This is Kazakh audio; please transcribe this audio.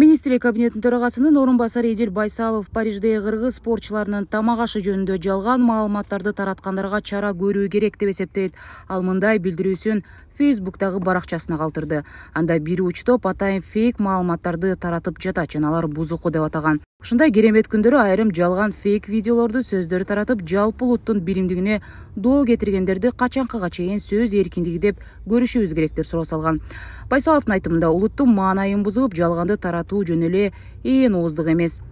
министрлер кабинетинин төрагасынын орынбасары едел байсалов Парижде кыргыз спортшыларының тамағашы ашы жалған жалган таратқандарға чара көрүү керек деп есептейді ал мындай билдирүүсүн фейсбуктағы баракчасына қалтырды. анда бир учтоп атайын фейк маалыматтарды таратып жатат жаналар алар деп атаған ушундай керемет күндөрү айрым жалған фейк видеолорду сөздөрдү таратып жалпы улуттун биримдигине доо кетиргендерди қаға чейин сөз эркиндиги деп көрүшүбүз керек деп суроо салган байсаловдун айтымында улуттун маанайын бузуп жалганды таратуу жөн эле ээн ооздук